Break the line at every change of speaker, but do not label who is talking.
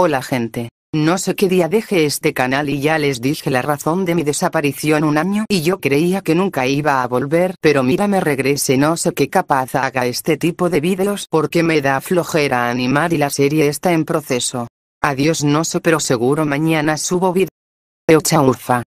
Hola gente, no sé qué día dejé este canal y ya les dije la razón de mi desaparición un año y yo creía que nunca iba a volver pero mira me regrese no sé qué capaz haga este tipo de vídeos porque me da flojera animar y la serie está en proceso. Adiós no sé pero seguro mañana subo vídeo. Chaufa.